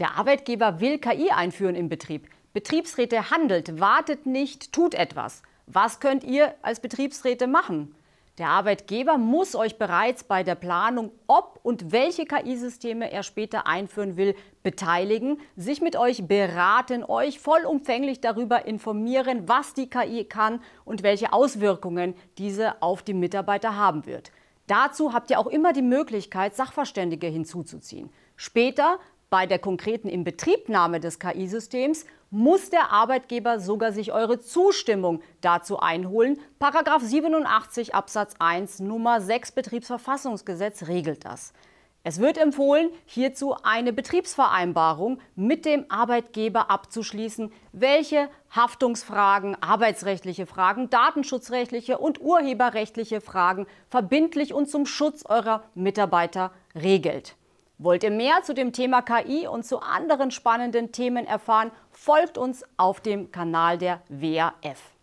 Der Arbeitgeber will KI einführen im Betrieb. Betriebsräte handelt, wartet nicht, tut etwas. Was könnt ihr als Betriebsräte machen? Der Arbeitgeber muss euch bereits bei der Planung, ob und welche KI-Systeme er später einführen will, beteiligen, sich mit euch beraten, euch vollumfänglich darüber informieren, was die KI kann und welche Auswirkungen diese auf die Mitarbeiter haben wird. Dazu habt ihr auch immer die Möglichkeit, Sachverständige hinzuzuziehen. Später bei der konkreten Inbetriebnahme des KI-Systems muss der Arbeitgeber sogar sich eure Zustimmung dazu einholen. Paragraph 87 Absatz 1 Nummer 6 Betriebsverfassungsgesetz regelt das. Es wird empfohlen, hierzu eine Betriebsvereinbarung mit dem Arbeitgeber abzuschließen, welche Haftungsfragen, arbeitsrechtliche Fragen, datenschutzrechtliche und urheberrechtliche Fragen verbindlich und zum Schutz eurer Mitarbeiter regelt. Wollt ihr mehr zu dem Thema KI und zu anderen spannenden Themen erfahren, folgt uns auf dem Kanal der WAF.